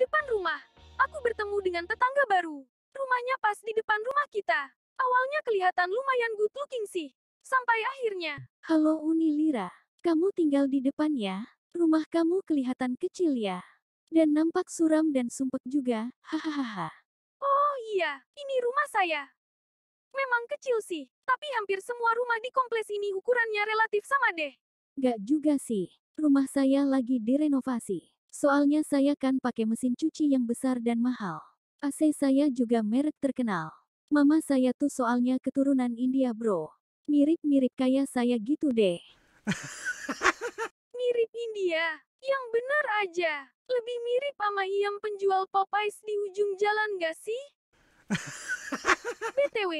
depan rumah, aku bertemu dengan tetangga baru. Rumahnya pas di depan rumah kita. Awalnya kelihatan lumayan good looking sih. Sampai akhirnya. Halo Unilira, kamu tinggal di depan ya? Rumah kamu kelihatan kecil ya? Dan nampak suram dan sumpek juga, hahaha. oh iya, ini rumah saya. Memang kecil sih, tapi hampir semua rumah di kompleks ini ukurannya relatif sama deh. Gak juga sih, rumah saya lagi direnovasi. Soalnya saya kan pakai mesin cuci yang besar dan mahal. AC saya juga merek terkenal. Mama saya tuh soalnya keturunan India bro. Mirip-mirip kayak saya gitu deh. mirip India. Yang benar aja. Lebih mirip sama Iam penjual Popeyes di ujung jalan gak sih? BTW,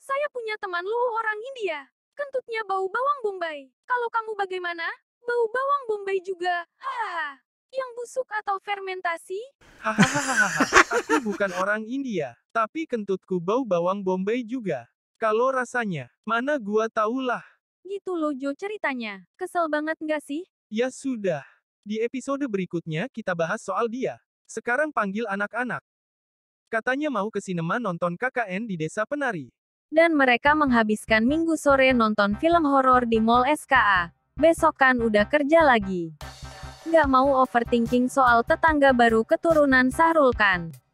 saya punya teman lu orang India. Kentutnya bau bawang bombay. Kalau kamu bagaimana? Bau bawang bombay juga. Hahaha yang busuk atau fermentasi? Hahaha, aku bukan orang India, tapi kentutku bau bawang bombay juga. Kalau rasanya, mana gua tahulah. Gitu loh Jo ceritanya, kesel banget nggak sih? Ya sudah. Di episode berikutnya kita bahas soal dia. Sekarang panggil anak-anak. Katanya mau ke sinema nonton KKN di desa penari. Dan mereka menghabiskan minggu sore nonton film horor di Mall SKA. Besok kan udah kerja lagi gak mau overthinking soal tetangga baru keturunan Sahrul Khan.